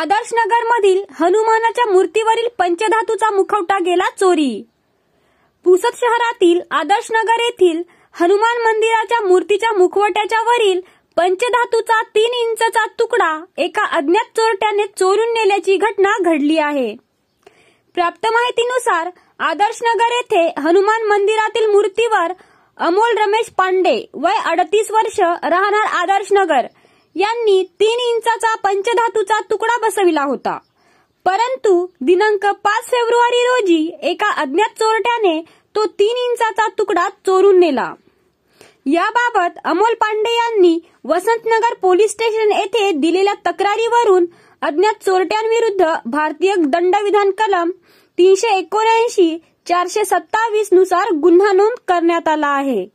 आदर्शनगर मधील हनुमानाच्या मूर्तीवरील पंचधातूचा मुखवटा गेला चोरी पुसद शहरातील आदर्शनगर येथील हनुमान मंदिराच्या मूर्तीच्या मुखवट्याच्या वरील पंचधातूचा तीन इंचचा तुकडा एका अज्ञात चोरट्याने चोरून नेल्याची घटना घडली आहे प्राप्त माहितीनुसार आदर्शनगर येथे हनुमान मंदिरातील मूर्तीवर अमोल रमेश पांडे वय अडतीस वर्ष राहणार आदर्शनगर यांनी तीन इंचाचा पंचधातूचा तुकडा बसविला होता परंतु दिनांक पाच फेब्रुवारी रोजी एका अज्ञात चोरट्याने तो तीन इंचाचा तुकडा चोरून नेला याबाबत अमोल पांडे यांनी वसंतनगर पोलीस स्टेशन येथे दिलेल्या तक्रारीवरून अज्ञात चोरट्यांविरुद्ध भारतीय दंडविधान कलम तीनशे एकोणऐंशी चारशे सत्तावीस नुसार गुन्हा नोंद करण्यात आला आहे